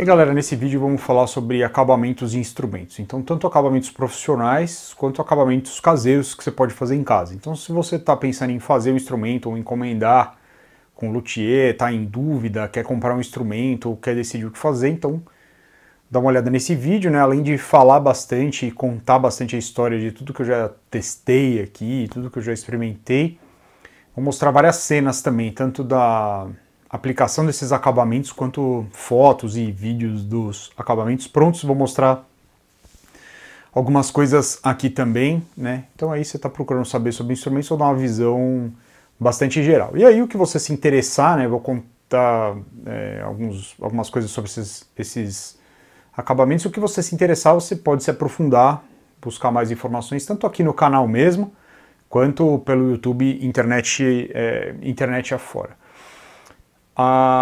E galera, nesse vídeo vamos falar sobre acabamentos e instrumentos. Então, tanto acabamentos profissionais quanto acabamentos caseiros que você pode fazer em casa. Então, se você está pensando em fazer um instrumento ou encomendar com luthier, está em dúvida, quer comprar um instrumento ou quer decidir o que fazer, então dá uma olhada nesse vídeo, né? Além de falar bastante e contar bastante a história de tudo que eu já testei aqui, tudo que eu já experimentei, vou mostrar várias cenas também, tanto da aplicação desses acabamentos, quanto fotos e vídeos dos acabamentos prontos. Vou mostrar algumas coisas aqui também, né? Então aí você está procurando saber sobre instrumentos, ou dar uma visão bastante geral. E aí o que você se interessar, né? Vou contar é, alguns, algumas coisas sobre esses, esses acabamentos. O que você se interessar, você pode se aprofundar, buscar mais informações, tanto aqui no canal mesmo, quanto pelo YouTube, internet, é, internet afora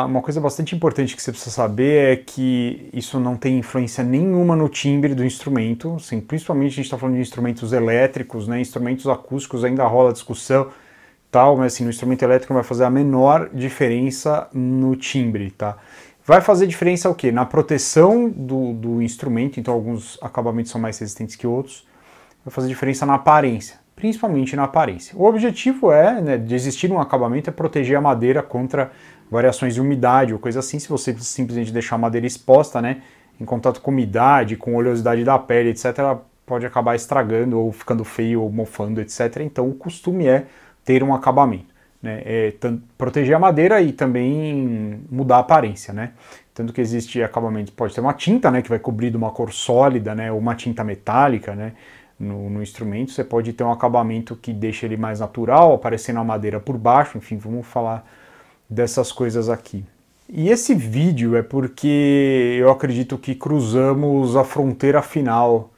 uma coisa bastante importante que você precisa saber é que isso não tem influência nenhuma no timbre do instrumento, assim, principalmente a gente está falando de instrumentos elétricos, né, instrumentos acústicos ainda rola discussão tal, mas assim, no instrumento elétrico não vai fazer a menor diferença no timbre, tá? Vai fazer diferença o quê? Na proteção do, do instrumento, então alguns acabamentos são mais resistentes que outros, vai fazer diferença na aparência, principalmente na aparência. O objetivo é, né, de existir um acabamento é proteger a madeira contra variações de umidade ou coisa assim, se você simplesmente deixar a madeira exposta, né, em contato com umidade, com oleosidade da pele, etc., ela pode acabar estragando ou ficando feio ou mofando, etc. Então o costume é ter um acabamento, né, é proteger a madeira e também mudar a aparência, né. Tanto que existe acabamento, pode ser uma tinta, né, que vai cobrir de uma cor sólida, né, ou uma tinta metálica, né, no, no, instrumento, você pode ter um acabamento que deixa ele mais natural, aparecendo a madeira por baixo, enfim, vamos falar dessas coisas aqui. E esse vídeo é porque eu acredito que cruzamos a fronteira final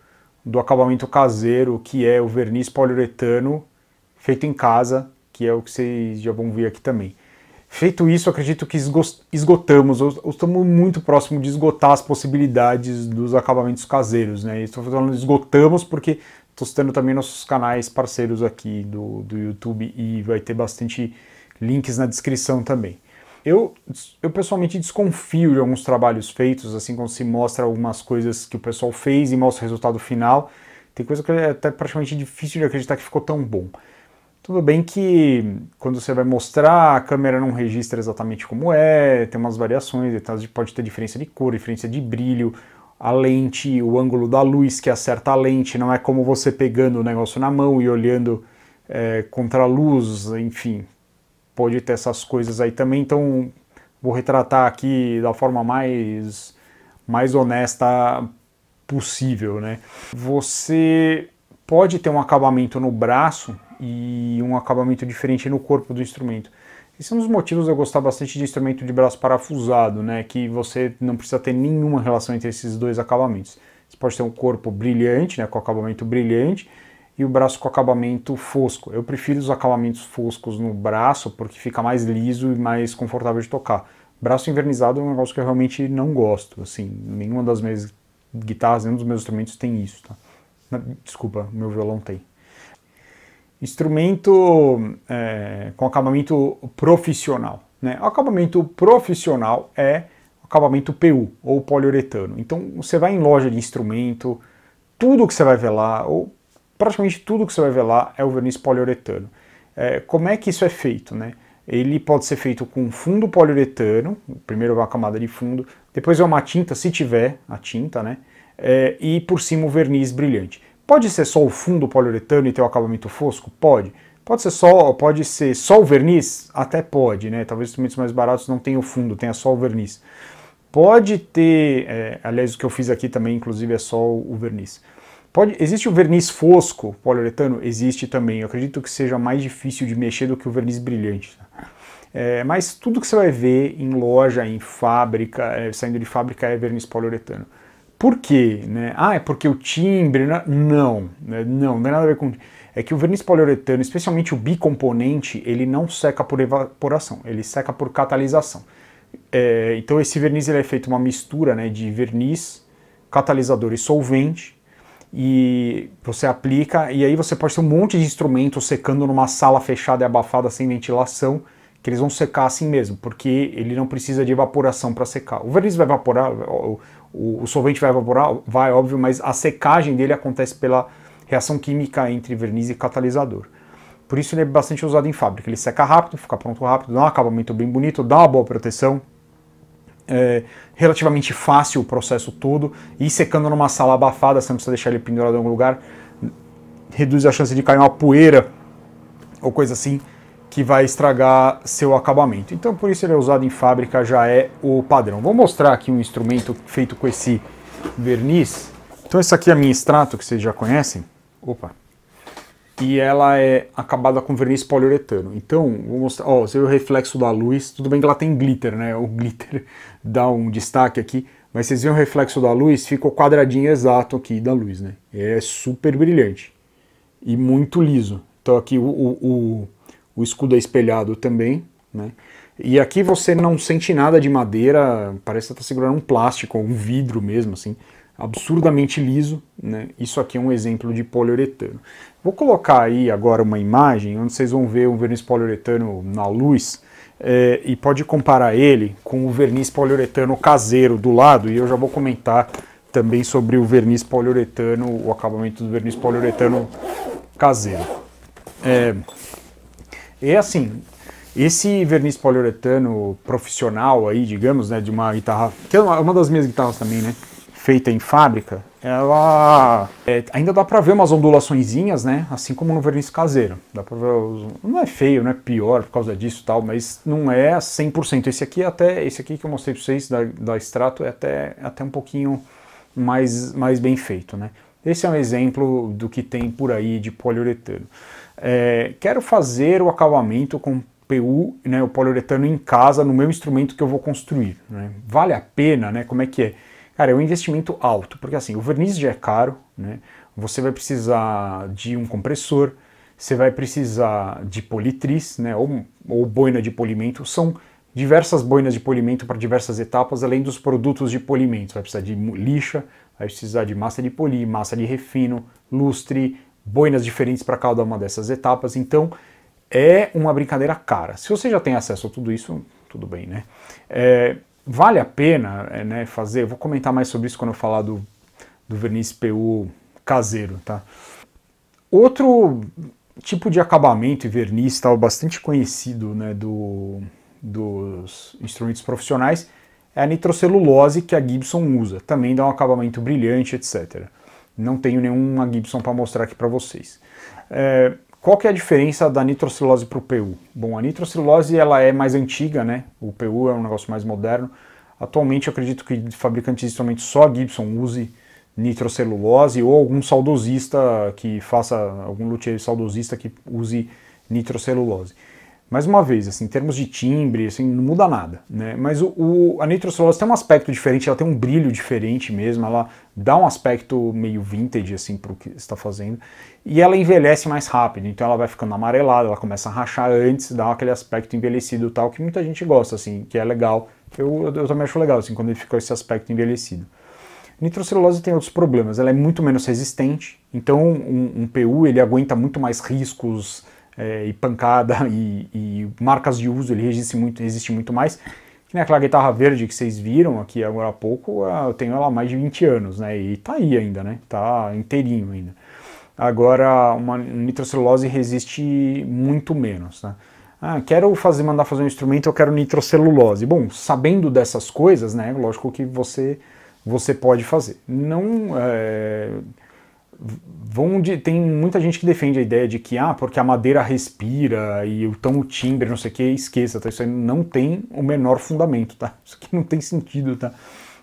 do acabamento caseiro, que é o verniz poliuretano feito em casa, que é o que vocês já vão ver aqui também. Feito isso, acredito que esgotamos, ou, estamos muito próximo de esgotar as possibilidades dos acabamentos caseiros, né? Estou falando esgotamos porque estou citando também nossos canais parceiros aqui do, do YouTube e vai ter bastante links na descrição também. Eu, eu pessoalmente desconfio de alguns trabalhos feitos, assim como se mostra algumas coisas que o pessoal fez e mostra o resultado final. Tem coisa que é até praticamente difícil de acreditar que ficou tão bom. Tudo bem que quando você vai mostrar, a câmera não registra exatamente como é, tem umas variações, pode ter diferença de cor, diferença de brilho, a lente, o ângulo da luz que acerta a lente, não é como você pegando o negócio na mão e olhando é, contra a luz, enfim, pode ter essas coisas aí também. Então, vou retratar aqui da forma mais, mais honesta possível, né? Você pode ter um acabamento no braço e um acabamento diferente no corpo do instrumento. Esse é um dos motivos eu gostar bastante de instrumento de braço parafusado, né? Que você não precisa ter nenhuma relação entre esses dois acabamentos. Você pode ter um corpo brilhante, né? Com acabamento brilhante, e o braço com acabamento fosco. Eu prefiro os acabamentos foscos no braço porque fica mais liso e mais confortável de tocar. Braço invernizado é um negócio que eu realmente não gosto, assim, nenhuma das minhas guitarras, nenhum dos meus instrumentos tem isso, tá? Desculpa, meu violão tem. Instrumento é, com acabamento profissional, né? O acabamento profissional é acabamento PU ou poliuretano. Então você vai em loja de instrumento, tudo que você vai ver lá, ou praticamente tudo que você vai ver lá é o verniz poliuretano. É, como é que isso é feito, né? Ele pode ser feito com fundo poliuretano, primeiro uma camada de fundo, depois é uma tinta, se tiver a tinta, né? É, e por cima o verniz brilhante. Pode ser só o fundo poliuretano e ter o acabamento fosco? Pode. Pode ser só, pode ser só o verniz? Até pode, né? Talvez os instrumentos mais baratos não tenham o fundo, tenha só o verniz. Pode ter, é, aliás, o que eu fiz aqui também, inclusive, é só o verniz. Pode, existe o verniz fosco, poliuretano? Existe também. Eu acredito que seja mais difícil de mexer do que o verniz brilhante. Tá? É, mas tudo que você vai ver em loja, em fábrica, é, saindo de fábrica é verniz poliuretano. Por quê? Né? Ah, é porque o timbre. Não, né? não, né? não, não tem nada a ver com. É que o verniz poliuretano, especialmente o bicomponente, ele não seca por evaporação, ele seca por catalisação. É, então esse verniz ele é feito uma mistura né, de verniz, catalisador e solvente e você aplica, e aí você pode ter um monte de instrumentos secando numa sala fechada e abafada sem ventilação, que eles vão secar assim mesmo, porque ele não precisa de evaporação para secar. O verniz vai evaporar, o, o, o, solvente vai evaporar, vai óbvio, mas a secagem dele acontece pela reação química entre verniz e catalisador. Por isso ele é bastante usado em fábrica. Ele seca rápido, fica pronto rápido, dá um acabamento bem bonito, dá uma boa proteção, é relativamente fácil o processo todo. E secando numa sala abafada, você não precisa deixar ele pendurado em algum lugar, reduz a chance de cair uma poeira ou coisa assim que vai estragar seu acabamento. Então, por isso ele é usado em fábrica, já é o padrão. Vou mostrar aqui um instrumento feito com esse verniz. Então, esse aqui é a minha extrato, que vocês já conhecem. Opa, e ela é acabada com verniz poliuretano. Então, vou mostrar, ó, você vê o reflexo da luz, tudo bem que ela tem glitter, né? O glitter dá um destaque aqui, mas vocês veem o reflexo da luz, fica o quadradinho exato aqui da luz, né? É super brilhante e muito liso. Então aqui o, o, o escudo é espelhado também, né? E aqui você não sente nada de madeira, parece que está segurando um plástico, um vidro mesmo, assim absurdamente liso. Né? Isso aqui é um exemplo de poliuretano. Vou colocar aí agora uma imagem onde vocês vão ver um verniz poliuretano na luz é, e pode comparar ele com o verniz poliuretano caseiro do lado e eu já vou comentar também sobre o verniz poliuretano, o acabamento do verniz poliuretano caseiro. É, é assim, esse verniz poliuretano profissional aí, digamos, né, de uma guitarra, que é uma, uma das minhas guitarras também, né? feita em fábrica, ela é, ainda dá para ver umas ondulaçõezinhas, né? Assim como no verniz caseiro. Dá para ver, os, não é feio, não é pior por causa disso, tal, mas não é 100%. Esse aqui é até, esse aqui que eu mostrei para vocês da, da extrato é até é até um pouquinho mais mais bem feito, né? Esse é um exemplo do que tem por aí de poliuretano. É, quero fazer o acabamento com PU, né, o poliuretano em casa, no meu instrumento que eu vou construir. Né? Vale a pena, né? Como é que é? Cara, é um investimento alto, porque assim, o verniz já é caro, né? Você vai precisar de um compressor, você vai precisar de politriz, né? Ou, ou boina de polimento. São diversas boinas de polimento para diversas etapas, além dos produtos de polimento. Você vai precisar de lixa, vai precisar de massa de polir, massa de refino, lustre, boinas diferentes para cada uma dessas etapas. Então, é uma brincadeira cara. Se você já tem acesso a tudo isso, tudo bem, né? É, vale a pena eh, né, fazer. Vou comentar mais sobre isso quando eu falar do, do verniz PU caseiro, tá? Outro tipo de acabamento e verniz tal bastante conhecido né, do, dos instrumentos profissionais é a nitrocelulose que a Gibson usa. Também dá um acabamento brilhante, etc. Não tenho nenhuma Gibson para mostrar aqui para vocês. É, qual que é a diferença da nitrocelulose para o PU? Bom, a nitrocelulose ela é mais antiga, né? O PU é um negócio mais moderno. Atualmente eu acredito que fabricantes de instrumentos só a Gibson use nitrocelulose ou algum saudosista que faça, algum luthier saudosista que use nitrocelulose mais uma vez, assim, em termos de timbre, assim, não muda nada, né? Mas o, o a nitrocelulose tem um aspecto diferente, ela tem um brilho diferente mesmo, ela dá um aspecto meio vintage, assim, para o que está fazendo, e ela envelhece mais rápido, então ela vai ficando amarelada, ela começa a rachar antes, dá aquele aspecto envelhecido tal, que muita gente gosta, assim, que é legal, eu, eu, eu também acho legal, assim, quando ele fica esse aspecto envelhecido. Nitrocelulose tem outros problemas, ela é muito menos resistente, então um, um PU, ele aguenta muito mais riscos, é, e pancada e, e, marcas de uso, ele existe muito, existe muito mais. Que naquela guitarra verde que vocês viram aqui agora há pouco, eu tenho ela há mais de 20 anos, né? E tá aí ainda, né? Tá inteirinho ainda. Agora, uma nitrocelulose resiste muito menos, né? Ah, quero fazer, mandar fazer um instrumento, eu quero nitrocelulose. Bom, sabendo dessas coisas, né? Lógico que você, você pode fazer. Não... É vão de, tem muita gente que defende a ideia de que ah, porque a madeira respira e então o timbre, não sei o que, esqueça, tá? Isso aí não tem o menor fundamento, tá? Isso aqui não tem sentido, tá?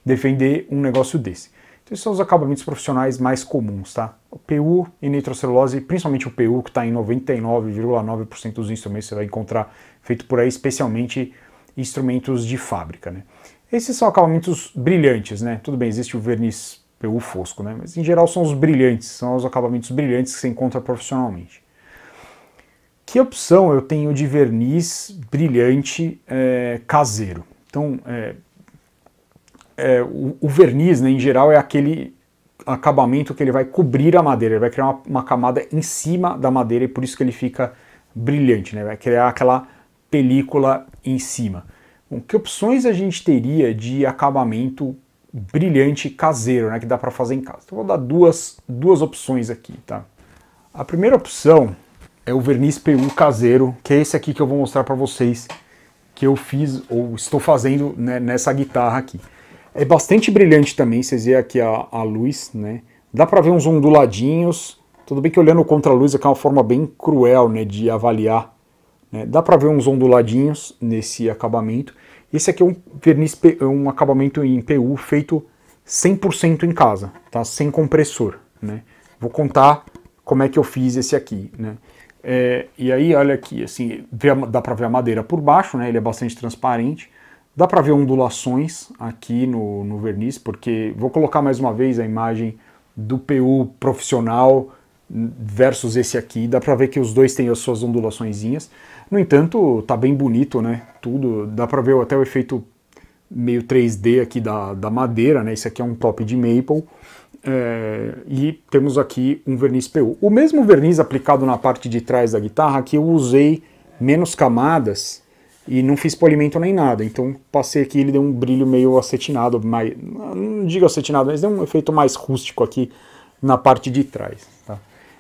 Defender um negócio desse. Então esses são os acabamentos profissionais mais comuns, tá? O PU e nitrocelulose, principalmente o PU, que está em 99,9% dos instrumentos, você vai encontrar feito por aí, especialmente instrumentos de fábrica, né? Esses são acabamentos brilhantes, né? Tudo bem, existe o verniz o fosco, né? Mas em geral são os brilhantes, são os acabamentos brilhantes que você encontra profissionalmente. Que opção eu tenho de verniz brilhante é, caseiro? Então, é, é, o, o, verniz, né, em geral, é aquele acabamento que ele vai cobrir a madeira, ele vai criar uma, uma camada em cima da madeira e por isso que ele fica brilhante, né? Vai criar aquela película em cima. Bom, que opções a gente teria de acabamento brilhante caseiro, né, que dá para fazer em casa. Então vou dar duas, duas opções aqui, tá? A primeira opção é o verniz PU caseiro, que é esse aqui que eu vou mostrar para vocês, que eu fiz ou estou fazendo né, nessa guitarra aqui. É bastante brilhante também, vocês veem aqui a, a luz, né? Dá para ver uns onduladinhos, tudo bem que olhando contra a luz é, é uma forma bem cruel né, de avaliar. Né? Dá para ver uns onduladinhos nesse acabamento. Esse aqui é um verniz, é um acabamento em PU feito 100% em casa, tá? Sem compressor, né? Vou contar como é que eu fiz esse aqui, né? É, e aí, olha aqui, assim, dá para ver a madeira por baixo, né? Ele é bastante transparente. Dá para ver ondulações aqui no, no verniz, porque vou colocar mais uma vez a imagem do PU profissional versus esse aqui. Dá para ver que os dois têm as suas ondulaçõeszinhas no entanto, tá bem bonito, né? Tudo, dá para ver até o efeito meio 3D aqui da, da madeira, né? Isso aqui é um top de maple. É, e temos aqui um verniz PU. O mesmo verniz aplicado na parte de trás da guitarra que eu usei menos camadas e não fiz polimento nem nada. Então passei aqui, ele deu um brilho meio acetinado, mais, não digo acetinado, mas deu um efeito mais rústico aqui na parte de trás.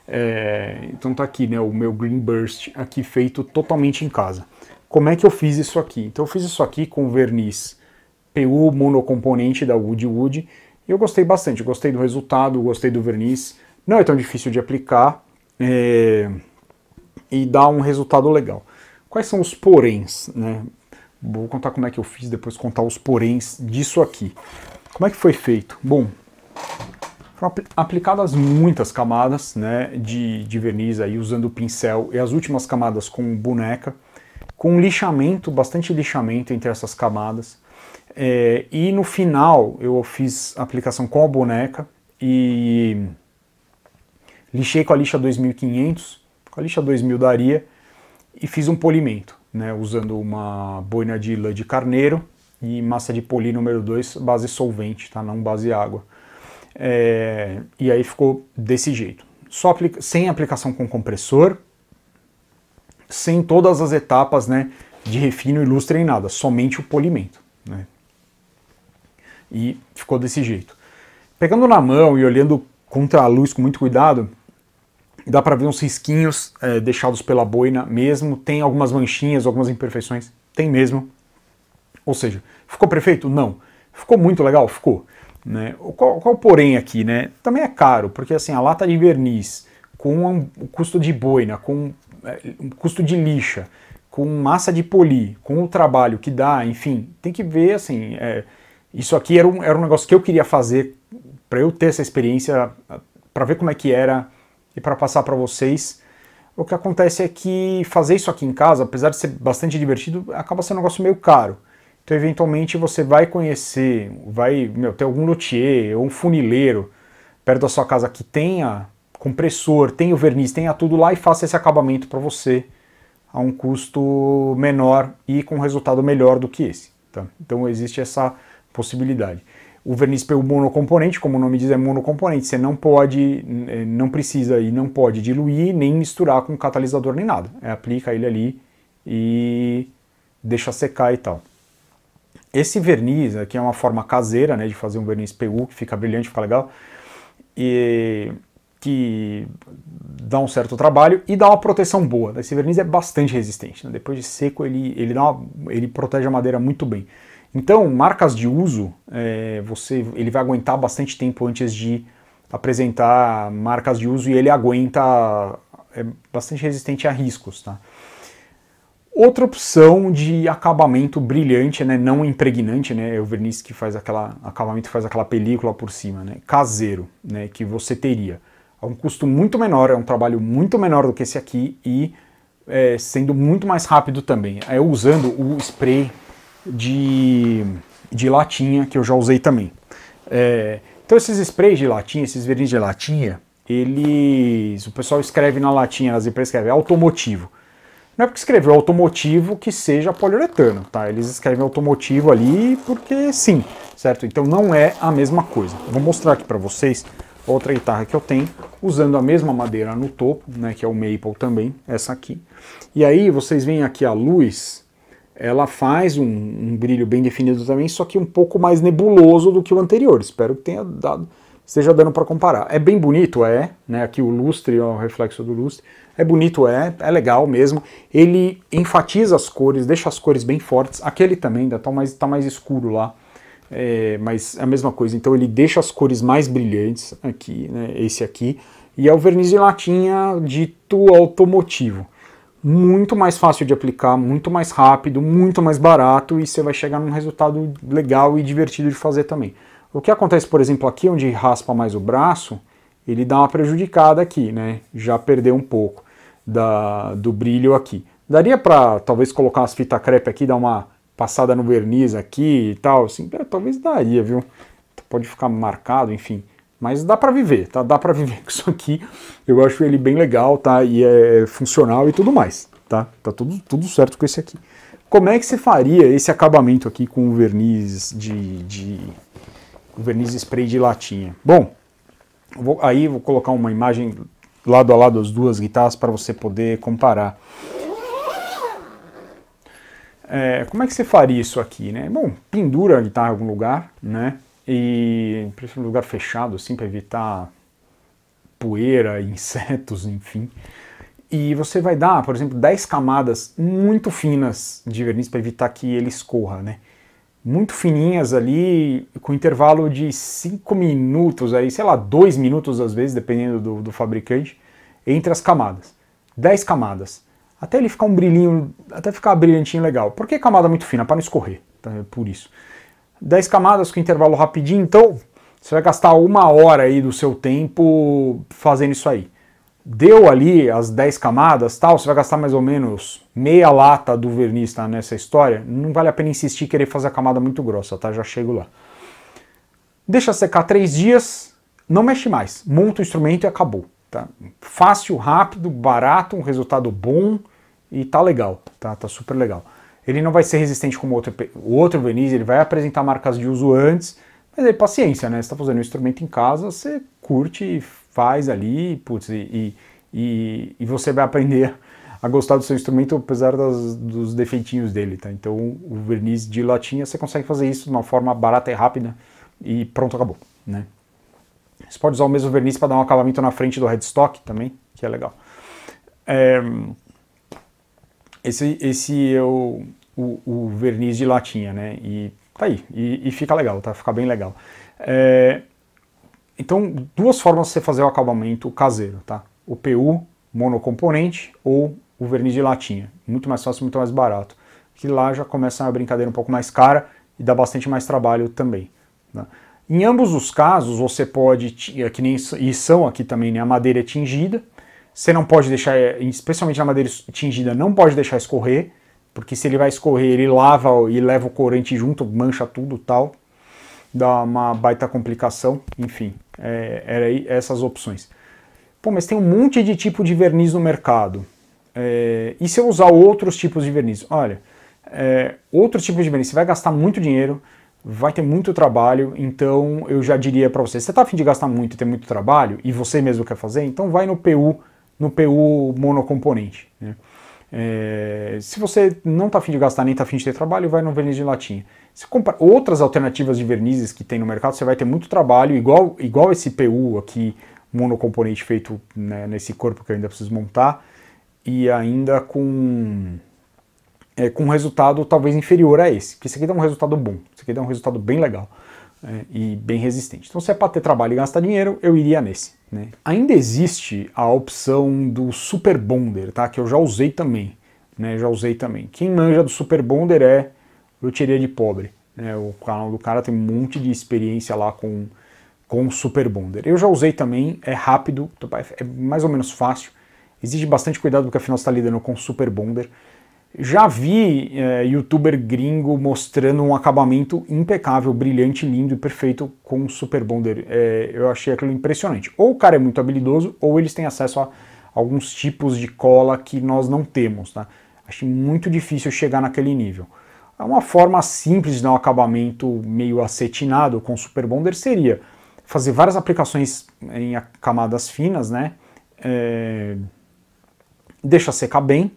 É, então tá aqui, né, o meu Green Burst aqui feito totalmente em casa. Como é que eu fiz isso aqui? Então eu fiz isso aqui com verniz PU monocomponente da Wood Wood e eu gostei bastante, gostei do resultado, gostei do verniz. Não é tão difícil de aplicar é, e dá um resultado legal. Quais são os poréns, né? Vou contar como é que eu fiz, depois contar os poréns disso aqui. Como é que foi feito? Bom, foram aplicadas muitas camadas né, de, de verniz aí, usando pincel e as últimas camadas com boneca, com lixamento, bastante lixamento entre essas camadas. É, e no final eu fiz a aplicação com a boneca e lixei com a lixa 2500, com a lixa 2000 daria, e fiz um polimento, né, usando uma boina de lã de carneiro e massa de poli número 2, base solvente, tá, não base água. É, e aí ficou desse jeito. Só aplica sem aplicação com compressor, sem todas as etapas né, de refino, ilustre e nada, somente o polimento. Né? E ficou desse jeito. Pegando na mão e olhando contra a luz com muito cuidado, dá para ver uns risquinhos é, deixados pela boina mesmo, tem algumas manchinhas, algumas imperfeições, tem mesmo. Ou seja, ficou perfeito? Não. Ficou muito legal? Ficou. Né? Qual, qual porém aqui, né? Também é caro, porque assim, a lata de verniz com o custo de boina, com o é, custo de lixa, com massa de poli, com o trabalho que dá, enfim, tem que ver assim. É, isso aqui era um, era um negócio que eu queria fazer para eu ter essa experiência, para ver como é que era e para passar para vocês. O que acontece é que fazer isso aqui em casa, apesar de ser bastante divertido, acaba sendo um negócio meio caro. Então, eventualmente, você vai conhecer, vai meu, ter algum luthier ou um funileiro perto da sua casa que tenha compressor, tenha o verniz, tenha tudo lá e faça esse acabamento para você a um custo menor e com resultado melhor do que esse. Tá? Então, existe essa possibilidade o verniz pelo monocomponente, como o nome diz, é monocomponente. Você não pode, eh, não precisa e não pode diluir nem misturar com catalisador nem nada. É, aplica ele ali e deixa secar e tal. Esse verniz aqui é uma forma caseira né, de fazer um verniz PU que fica brilhante, fica legal, e que dá um certo trabalho e dá uma proteção boa. Esse verniz é bastante resistente, né? depois de seco ele, ele, dá uma, ele protege a madeira muito bem. Então, marcas de uso, é, você, ele vai aguentar bastante tempo antes de apresentar marcas de uso e ele aguenta, é bastante resistente a riscos, tá? Outra opção de acabamento brilhante, né, não impregnante, né, é o verniz que faz aquela acabamento faz aquela película por cima, né, caseiro, né, que você teria É um custo muito menor, é um trabalho muito menor do que esse aqui e é, sendo muito mais rápido também. É usando o spray de, de latinha que eu já usei também. É, então esses sprays de latinha, esses verniz de latinha, eles o pessoal escreve na latinha, nas empresas escrevem é automotivo. Não é porque escreveu automotivo que seja poliuretano, tá? Eles escrevem automotivo ali porque sim, certo? Então não é a mesma coisa. vou mostrar aqui para vocês outra guitarra que eu tenho, usando a mesma madeira no topo, né, que é o maple também, essa aqui. E aí vocês veem aqui a luz, ela faz um, um brilho bem definido também, só que um pouco mais nebuloso do que o anterior. Espero que tenha dado esteja dando para comparar. É bem bonito, é, né? Aqui o lustre, ó, o reflexo do lustre. É bonito, é, é legal mesmo. Ele enfatiza as cores, deixa as cores bem fortes. Aquele também ainda tá mais, tá mais escuro lá. É, mas é a mesma coisa, então ele deixa as cores mais brilhantes aqui, né, esse aqui, e é o verniz de latinha dito automotivo. Muito mais fácil de aplicar, muito mais rápido, muito mais barato e você vai chegar num resultado legal e divertido de fazer também. O que acontece, por exemplo, aqui onde raspa mais o braço, ele dá uma prejudicada aqui, né? Já perdeu um pouco da, do brilho aqui. Daria para talvez colocar umas fita crepe aqui, dar uma passada no verniz aqui e tal, assim, é, talvez daria, viu? Pode ficar marcado, enfim. Mas dá para viver, tá? Dá para viver com isso aqui. Eu acho ele bem legal, tá? E é, é funcional e tudo mais, tá? Tá tudo, tudo certo com esse aqui. Como é que você faria esse acabamento aqui com o verniz de, de verniz spray de latinha. Bom, vou, aí vou colocar uma imagem lado a lado as duas guitarras para você poder comparar. É, como é que você faria isso aqui, né? Bom, pendura a guitarra em algum lugar, né? E em um lugar fechado, assim, para evitar poeira, insetos, enfim. E você vai dar, por exemplo, 10 camadas muito finas de verniz para evitar que ele escorra, né? muito fininhas ali, com intervalo de 5 minutos, aí, sei lá, 2 minutos às vezes, dependendo do, do fabricante, entre as camadas. 10 camadas. Até ele ficar um brilhinho, até ficar brilhantinho legal. Por que camada muito fina? Para não escorrer, tá? É por isso. 10 camadas com intervalo rapidinho, então você vai gastar uma hora aí do seu tempo fazendo isso aí deu ali as 10 camadas, tal, você vai gastar mais ou menos meia lata do verniz tá, nessa história, não vale a pena insistir em querer fazer a camada muito grossa, tá? Já chego lá. Deixa secar 3 dias, não mexe mais, monta o instrumento e acabou, tá? Fácil, rápido, barato, um resultado bom e tá legal, tá? Tá super legal. Ele não vai ser resistente como outro, o outro verniz, ele vai apresentar marcas de uso antes, mas aí paciência, né? Você tá fazendo um instrumento em casa, você curte faz ali, putz, e, e, e, você vai aprender a gostar do seu instrumento apesar das, dos defeitinhos dele, tá? Então o verniz de latinha você consegue fazer isso de uma forma barata e rápida e pronto, acabou, né? Você pode usar o mesmo verniz para dar um acabamento na frente do headstock também, que é legal. É, esse, esse é o, o, o, verniz de latinha, né? E tá aí, e, e fica legal, tá? Fica bem legal. É, então, duas formas de você fazer o acabamento caseiro, tá? O PU monocomponente ou o verniz de latinha. Muito mais fácil, muito mais barato. Que lá já começa uma brincadeira um pouco mais cara e dá bastante mais trabalho também. Né? Em ambos os casos, você pode, é que nem e são aqui também, né, a madeira é tingida. Você não pode deixar, é, especialmente a madeira tingida, não pode deixar escorrer, porque se ele vai escorrer, ele lava e leva o corante junto, mancha tudo tal. Dá uma baita complicação, enfim. É, era essas opções. Pô, mas tem um monte de tipo de verniz no mercado. É, e se eu usar outros tipos de verniz? Olha, é, outros tipos de verniz, você vai gastar muito dinheiro, vai ter muito trabalho, então eu já diria para você, você está afim de gastar muito e ter muito trabalho, e você mesmo quer fazer, então vai no PU, no PU monocomponente. Né? É, se você não está afim de gastar nem está afim de ter trabalho, vai no verniz de latinha. Se compra outras alternativas de vernizes que tem no mercado, você vai ter muito trabalho, igual, igual esse PU aqui, monocomponente feito né, nesse corpo que eu ainda preciso montar, e ainda com, é, com um resultado talvez inferior a esse, porque esse aqui dá um resultado bom, esse aqui dá um resultado bem legal é, e bem resistente. Então se é para ter trabalho e gastar dinheiro, eu iria nesse. Né? Ainda existe a opção do Super Bonder, tá? que eu já usei também, né? já usei também. Quem manja do Super Bonder é Loteria de pobre. Né? O canal do cara tem um monte de experiência lá com, com Super Bonder. Eu já usei também, é rápido, é mais ou menos fácil. Exige bastante cuidado porque afinal está lidando com Super Bonder. Já vi é, youtuber gringo mostrando um acabamento impecável, brilhante, lindo e perfeito com o Super Bonder. É, eu achei aquilo impressionante. Ou o cara é muito habilidoso, ou eles têm acesso a alguns tipos de cola que nós não temos. Tá? Acho muito difícil chegar naquele nível. É uma forma simples de dar um acabamento meio acetinado com Super Bonder seria fazer várias aplicações em camadas finas, né? É... Deixa secar bem,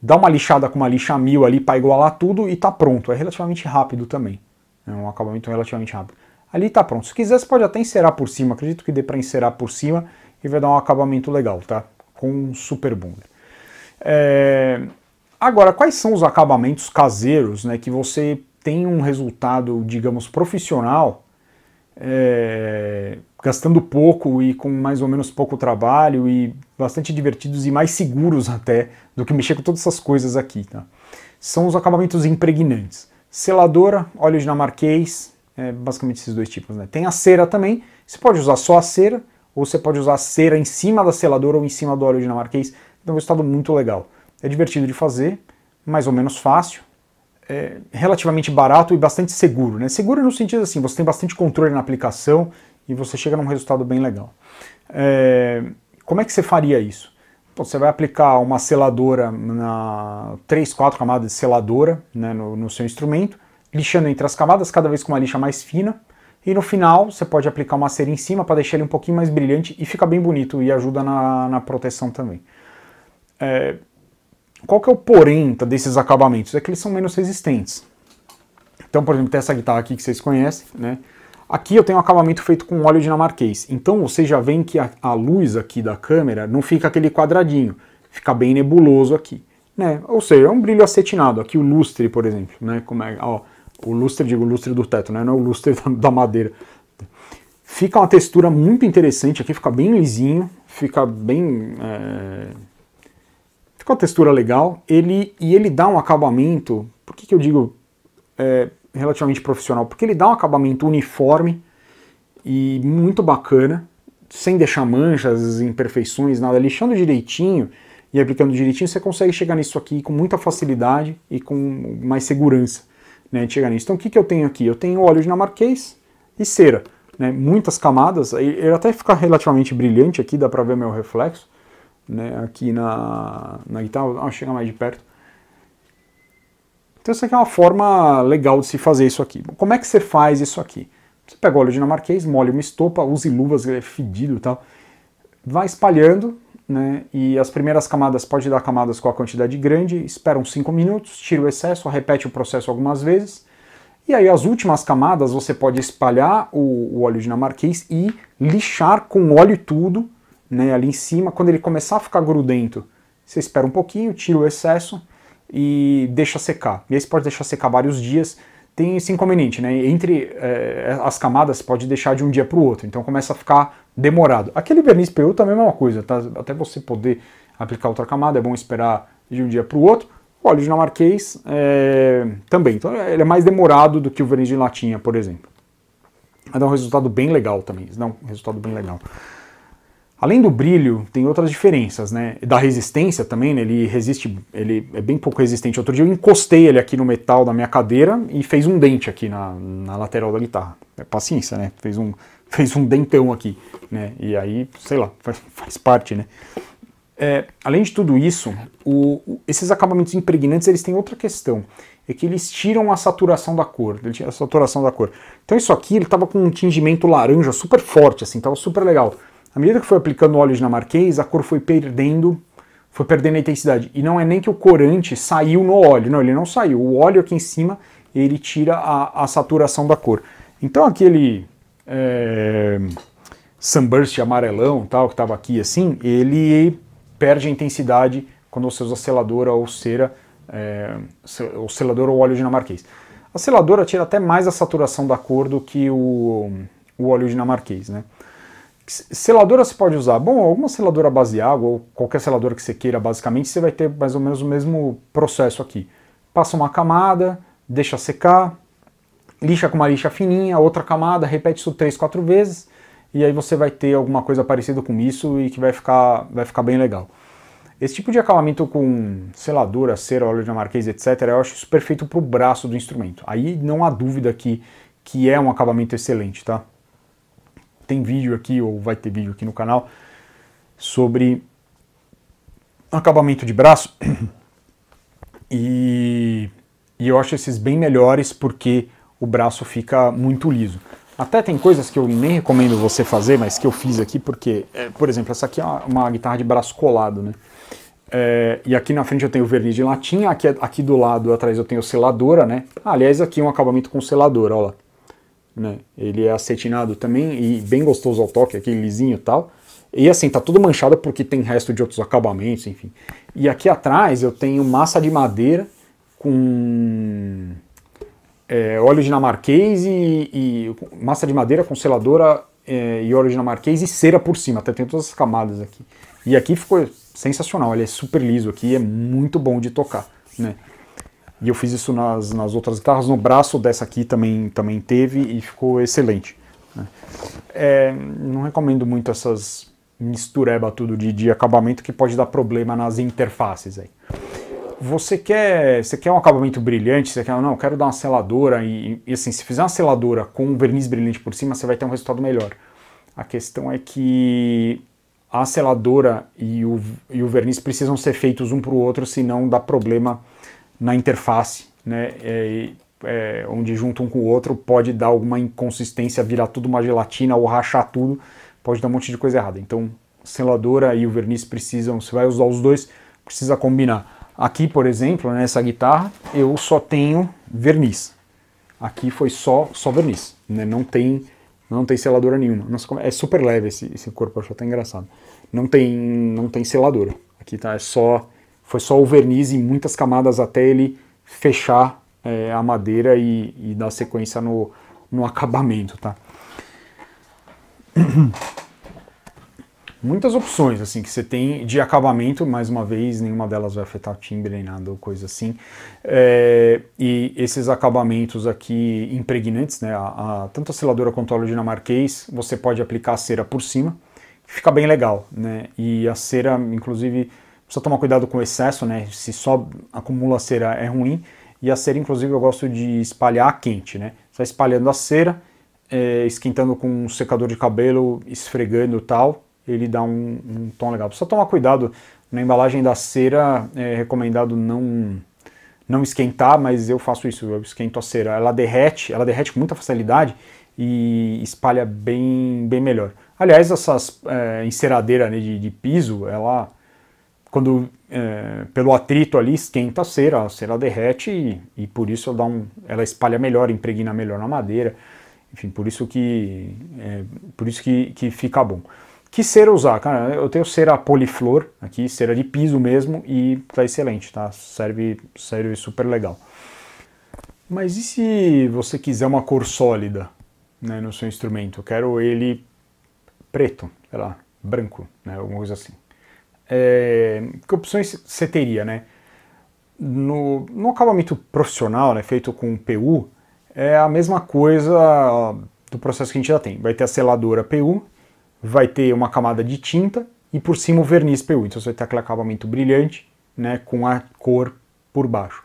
dá uma lixada com uma lixa mil ali para igualar tudo e tá pronto. É relativamente rápido também. É um acabamento relativamente rápido. Ali tá pronto. Se quiser, você pode até encerar por cima. Acredito que dê para encerar por cima e vai dar um acabamento legal, tá? Com um super bonder. É... Agora, quais são os acabamentos caseiros né, que você tem um resultado, digamos, profissional, é, gastando pouco e com mais ou menos pouco trabalho e bastante divertidos e mais seguros até do que mexer com todas essas coisas aqui, tá? São os acabamentos impregnantes. Seladora, óleo dinamarquês, é, basicamente esses dois tipos, né? Tem a cera também, você pode usar só a cera, ou você pode usar a cera em cima da seladora ou em cima do óleo dinamarquês, então é um resultado muito legal é divertido de fazer, mais ou menos fácil, é relativamente barato e bastante seguro. Né? Seguro no sentido assim, você tem bastante controle na aplicação e você chega num resultado bem legal. É, como é que você faria isso? você vai aplicar uma seladora, na três, quatro camadas de seladora né, no, no seu instrumento, lixando entre as camadas, cada vez com uma lixa mais fina, e no final você pode aplicar uma cera em cima para deixar ele um pouquinho mais brilhante e fica bem bonito e ajuda na, na proteção também. É, qual que é o porém tá, desses acabamentos? É que eles são menos resistentes. Então, por exemplo, tem essa guitarra aqui que vocês conhecem, né? Aqui eu tenho um acabamento feito com óleo dinamarquês. Então vocês já veem que a, a luz aqui da câmera não fica aquele quadradinho, fica bem nebuloso aqui. Né? Ou seja, é um brilho acetinado. Aqui o lustre, por exemplo, né? Como é, ó, o lustre, digo, o lustre do teto, né? Não é o lustre da madeira. Fica uma textura muito interessante aqui, fica bem lisinho, fica bem... É Fica tipo uma textura legal ele, e ele dá um acabamento, por que, que eu digo é, relativamente profissional? Porque ele dá um acabamento uniforme e muito bacana, sem deixar manchas, imperfeições, nada, lixando direitinho e aplicando direitinho, você consegue chegar nisso aqui com muita facilidade e com mais segurança né, chegar nisso. Então o que, que eu tenho aqui? Eu tenho óleo dinamarquês e cera, né, muitas camadas, ele até fica relativamente brilhante aqui, dá para ver meu reflexo, né, aqui na, na guitarra. ah chega mais de perto. Então essa aqui é uma forma legal de se fazer isso aqui. Como é que você faz isso aqui? Você pega óleo dinamarquês, molha uma estopa, use luvas, é fedido e tal. Vai espalhando, né? E as primeiras camadas, pode dar camadas com a quantidade grande, espera uns 5 minutos, tira o excesso, repete o processo algumas vezes. E aí as últimas camadas você pode espalhar o, o óleo dinamarquês e lixar com óleo tudo né, ali em cima. Quando ele começar a ficar grudento, você espera um pouquinho, tira o excesso e deixa secar. E aí você pode deixar secar vários dias. Tem esse inconveniente, né? Entre é, as camadas pode deixar de um dia para o outro, então começa a ficar demorado. Aquele verniz PU também é uma coisa, tá? Até você poder aplicar outra camada, é bom esperar de um dia para o outro. O óleo dinamarquês é, também, então ele é mais demorado do que o verniz de latinha, por exemplo. Vai dar um resultado bem legal também, dá um resultado bem legal. Além do brilho, tem outras diferenças, né? Da resistência também, né? ele resiste, ele é bem pouco resistente. Outro dia eu encostei ele aqui no metal da minha cadeira e fez um dente aqui na, na lateral da guitarra. É paciência, né? Fez um, fez um dentão aqui, né? E aí, sei lá, faz, faz parte, né? É, além de tudo isso, o, o, esses acabamentos impregnantes eles têm outra questão, é que eles tiram a saturação da cor, a saturação da cor. Então isso aqui ele estava com um tingimento laranja super forte, assim, estava super legal. À medida que foi aplicando óleo dinamarquês, a cor foi perdendo, foi perdendo a intensidade. E não é nem que o corante saiu no óleo, não, ele não saiu. O óleo aqui em cima, ele tira a, a saturação da cor. Então aquele é, sunburst amarelão, tal, que estava aqui assim, ele perde a intensidade quando você usa seladora ou cera, é, ou seladora ou óleo dinamarquês. A seladora tira até mais a saturação da cor do que o, o óleo dinamarquês, né? Seladora você pode usar? Bom, alguma seladora base de água ou qualquer seladora que você queira, basicamente, você vai ter mais ou menos o mesmo processo aqui. Passa uma camada, deixa secar, lixa com uma lixa fininha, outra camada, repete isso três, quatro vezes, e aí você vai ter alguma coisa parecida com isso e que vai ficar, vai ficar bem legal. Esse tipo de acabamento com seladora, cera, óleo marquês, etc., eu acho isso perfeito para o braço do instrumento. Aí não há dúvida que, que é um acabamento excelente, tá? tem vídeo aqui, ou vai ter vídeo aqui no canal, sobre acabamento de braço. e, e eu acho esses bem melhores porque o braço fica muito liso. Até tem coisas que eu nem recomendo você fazer, mas que eu fiz aqui porque, é, por exemplo, essa aqui é uma, uma guitarra de braço colado, né? É, e aqui na frente eu tenho verniz de latinha, aqui, aqui do lado atrás eu tenho seladora, né? Ah, aliás, aqui é um acabamento com seladora, olha lá né? Ele é acetinado também e bem gostoso ao toque, aquele lisinho e tal. E assim, tá tudo manchado porque tem resto de outros acabamentos, enfim. E aqui atrás eu tenho massa de madeira com é, óleo dinamarquês e, e, massa de madeira com seladora é, e óleo dinamarquês e cera por cima. Até tem todas as camadas aqui. E aqui ficou sensacional. Ele é super liso aqui, é muito bom de tocar, né? E eu fiz isso nas, nas outras guitarras, no braço dessa aqui também, também teve e ficou excelente. Né? É, não recomendo muito essas mistureba tudo de, de acabamento que pode dar problema nas interfaces aí. Você quer, você quer um acabamento brilhante, você quer, não, eu quero dar uma seladora e, e assim, se fizer uma seladora com um verniz brilhante por cima, você vai ter um resultado melhor. A questão é que a seladora e o, e o verniz precisam ser feitos um para o outro, senão dá problema na interface, né? É, é, onde junto um com o outro pode dar alguma inconsistência, virar tudo uma gelatina ou rachar tudo, pode dar um monte de coisa errada. Então, seladora e o verniz precisam, você vai usar os dois, precisa combinar. Aqui, por exemplo, nessa né, guitarra, eu só tenho verniz. Aqui foi só só verniz, né? Não tem não tem seladora nenhuma. Nossa, é super leve esse, esse corpo, acho até engraçado. Não tem não tem seladora. Aqui tá é só foi só o verniz em muitas camadas até ele fechar é, a madeira e, e, dar sequência no, no acabamento, tá? Muitas opções assim que você tem de acabamento, mais uma vez, nenhuma delas vai afetar o timbre nem nada ou coisa assim. É, e esses acabamentos aqui impregnantes, né, a, a, tanto a seladora quanto o óleo dinamarquês, você pode aplicar a cera por cima, fica bem legal, né? E a cera, inclusive, Precisa tomar cuidado com o excesso, né? Se só acumula cera é ruim. E a cera, inclusive, eu gosto de espalhar quente, né? Você vai espalhando a cera, é, esquentando com um secador de cabelo, esfregando e tal, ele dá um, um, tom legal. Precisa tomar cuidado, na embalagem da cera é recomendado não não esquentar, mas eu faço isso, eu esquento a cera. Ela derrete, ela derrete com muita facilidade e espalha bem, bem melhor. Aliás, essas é, enceradeiras né, de, de piso, ela quando é, pelo atrito ali esquenta a cera, a cera derrete e, e por isso ela, um, ela, espalha melhor, impregna melhor na madeira. Enfim, por isso que é, por isso que, que fica bom. Que cera usar? Cara, eu tenho cera poliflor aqui, cera de piso mesmo e tá excelente, tá? Serve, serve super legal. Mas e se você quiser uma cor sólida né, no seu instrumento? Eu quero ele preto, sei lá, branco, né, alguma coisa assim é, que opções você teria, né? No, no acabamento profissional, né, feito com PU, é a mesma coisa do processo que a gente já tem. Vai ter a seladora PU, vai ter uma camada de tinta e por cima o verniz PU. Então você vai ter aquele acabamento brilhante, né, com a cor por baixo.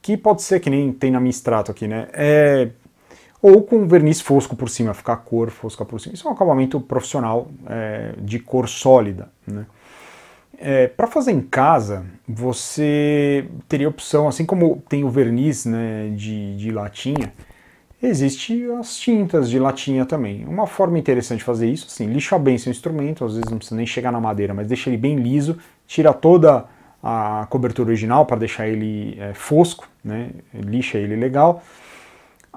Que pode ser que nem tem na minha extrato aqui, né? É, ou com verniz fosco por cima, ficar cor fosca por cima. Isso é um acabamento profissional é, de cor sólida, né? É, para fazer em casa, você teria opção, assim como tem o verniz né, de, de latinha, existe as tintas de latinha também. Uma forma interessante de fazer isso, assim, lixa bem seu instrumento, às vezes não precisa nem chegar na madeira, mas deixa ele bem liso, tira toda a cobertura original para deixar ele é, fosco, né, lixa ele legal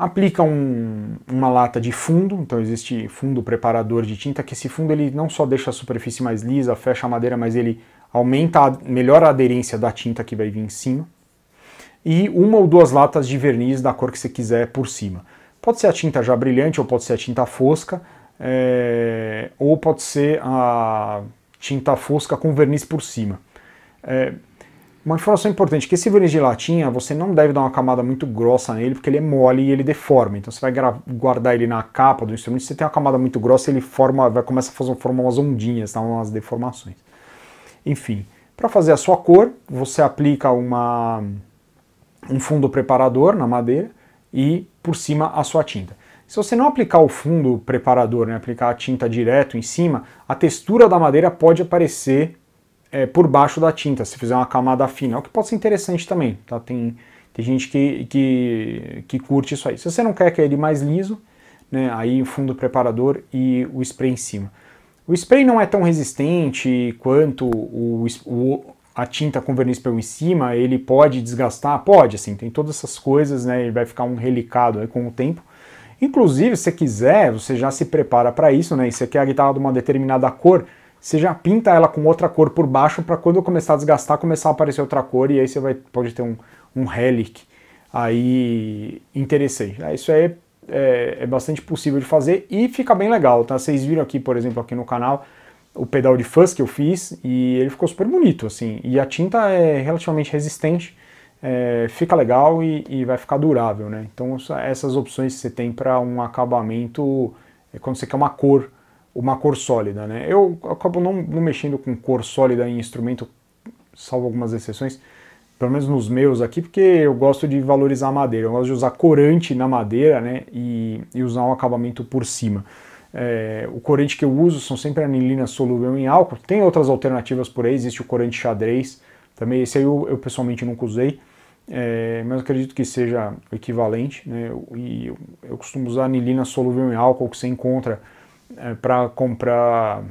aplica um, uma lata de fundo, então existe fundo preparador de tinta, que esse fundo ele não só deixa a superfície mais lisa, fecha a madeira, mas ele aumenta, a, melhora a aderência da tinta que vai vir em cima. E uma ou duas latas de verniz da cor que você quiser por cima. Pode ser a tinta já brilhante, ou pode ser a tinta fosca, é, ou pode ser a tinta fosca com verniz por cima. É, uma informação importante, que esse verniz de latinha, você não deve dar uma camada muito grossa nele, porque ele é mole e ele deforma. Então você vai guardar ele na capa do instrumento, se você tem uma camada muito grossa, ele forma, vai começar a formar umas ondinhas, tá? umas deformações. Enfim, para fazer a sua cor, você aplica uma, um fundo preparador na madeira e por cima a sua tinta. Se você não aplicar o fundo preparador, né, aplicar a tinta direto em cima, a textura da madeira pode aparecer é, por baixo da tinta, se fizer uma camada fina, o que pode ser interessante também, tá? Tem, tem gente que, que, que curte isso aí. Se você não quer que é ele mais liso, né, aí o fundo preparador e o spray em cima. O spray não é tão resistente quanto o, o a tinta com verniz pelo em cima, ele pode desgastar? Pode, assim, tem todas essas coisas, né? Ele vai ficar um relicado com o tempo. Inclusive, se você quiser, você já se prepara para isso, né? E você quer a guitarra de uma determinada cor, você já pinta ela com outra cor por baixo para quando eu começar a desgastar, começar a aparecer outra cor e aí você vai, pode ter um, um relic aí interessante. Ah, isso é, é, é bastante possível de fazer e fica bem legal, tá? Vocês viram aqui, por exemplo, aqui no canal, o pedal de fuzz que eu fiz e ele ficou super bonito, assim. E a tinta é relativamente resistente, é, fica legal e, e, vai ficar durável, né? Então essas opções que você tem para um acabamento, é, quando você quer uma cor, uma cor sólida, né? Eu acabo não, não mexendo com cor sólida em instrumento, salvo algumas exceções, pelo menos nos meus aqui, porque eu gosto de valorizar a madeira. Eu gosto de usar corante na madeira, né? E, e usar um acabamento por cima. É, o corante que eu uso são sempre anilina solúvel em álcool. Tem outras alternativas por aí, existe o corante xadrez também. Esse aí eu, eu pessoalmente nunca usei, é, mas acredito que seja o equivalente. Né? E eu, eu, costumo usar anilina solúvel em álcool que você encontra é, para comprar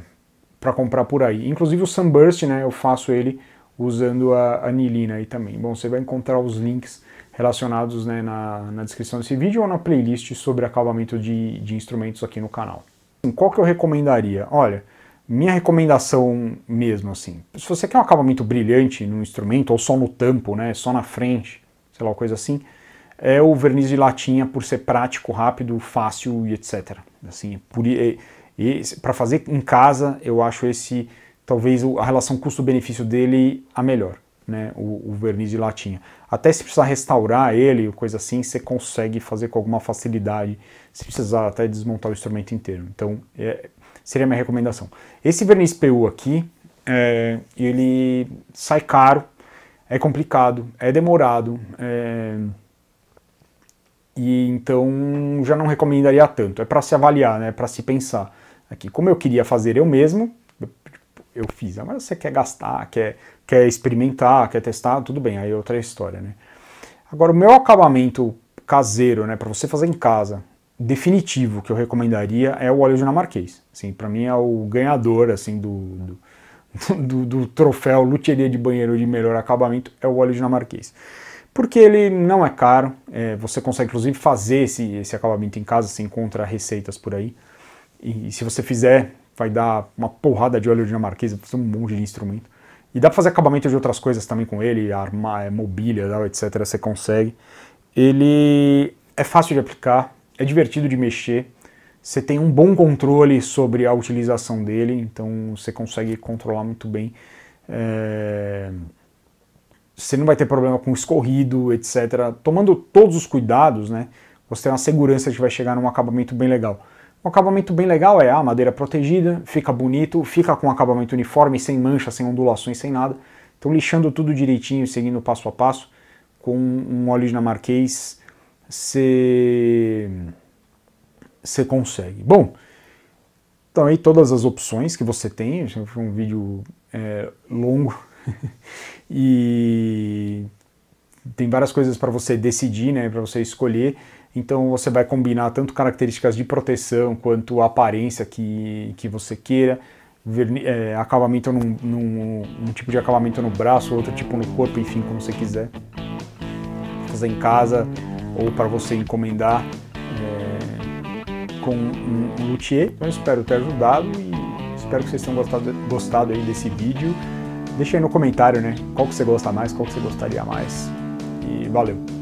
para comprar por aí. Inclusive o Sunburst, né, eu faço ele usando a anilina aí também. Bom, você vai encontrar os links relacionados né, na, na descrição desse vídeo ou na playlist sobre acabamento de, de instrumentos aqui no canal. Assim, qual que eu recomendaria? Olha, minha recomendação mesmo, assim, se você quer um acabamento brilhante no instrumento, ou só no tampo, né, só na frente, sei lá, coisa assim, é o verniz de latinha por ser prático, rápido, fácil e etc. Assim, é para é, fazer em casa, eu acho esse talvez a relação custo-benefício dele a melhor, né? O, o, verniz de latinha. Até se precisar restaurar ele, ou coisa assim, você consegue fazer com alguma facilidade, se precisar até desmontar o instrumento inteiro. Então, é, seria minha recomendação. Esse verniz PU aqui, é, ele sai caro, é complicado, é demorado, é e então já não recomendaria tanto. É para se avaliar, né? Para se pensar. Aqui, é como eu queria fazer eu mesmo, eu tipo, fiz. Ah, mas você quer gastar, quer, quer experimentar, quer testar, tudo bem, aí é outra história, né? Agora, o meu acabamento caseiro, né, para você fazer em casa, definitivo que eu recomendaria é o óleo dinamarquês. Assim, para mim é o ganhador assim do do, do, do troféu Luteria de Banheiro de Melhor Acabamento é o óleo dinamarquês porque ele não é caro, é, você consegue inclusive fazer esse, esse acabamento em casa, você encontra receitas por aí, e, e se você fizer, vai dar uma porrada de óleo dinamarquesa, fazer um monte de instrumento. E dá para fazer acabamento de outras coisas também com ele, armar, é, mobília, etc, você consegue. Ele é fácil de aplicar, é divertido de mexer, você tem um bom controle sobre a utilização dele, então você consegue controlar muito bem. É você não vai ter problema com escorrido, etc. Tomando todos os cuidados, né? Você tem uma segurança que vai chegar num acabamento bem legal. Um acabamento bem legal é a ah, madeira protegida, fica bonito, fica com um acabamento uniforme, sem manchas, sem ondulações, sem nada. Então lixando tudo direitinho, seguindo passo a passo, com um óleo dinamarquês, você você consegue. Bom, então aí todas as opções que você tem, foi um vídeo é, longo e tem várias coisas para você decidir, né, para você escolher. Então você vai combinar tanto características de proteção quanto a aparência que, que você queira, verni, é, acabamento num, num, um tipo de acabamento no braço, outro tipo no corpo, enfim, como você quiser. Fazer em casa ou para você encomendar é, com um luthier. Eu então, espero ter ajudado e espero que vocês tenham gostado, gostado aí desse vídeo. Deixa aí no comentário, né? Qual que você gosta mais, qual que você gostaria mais. E valeu!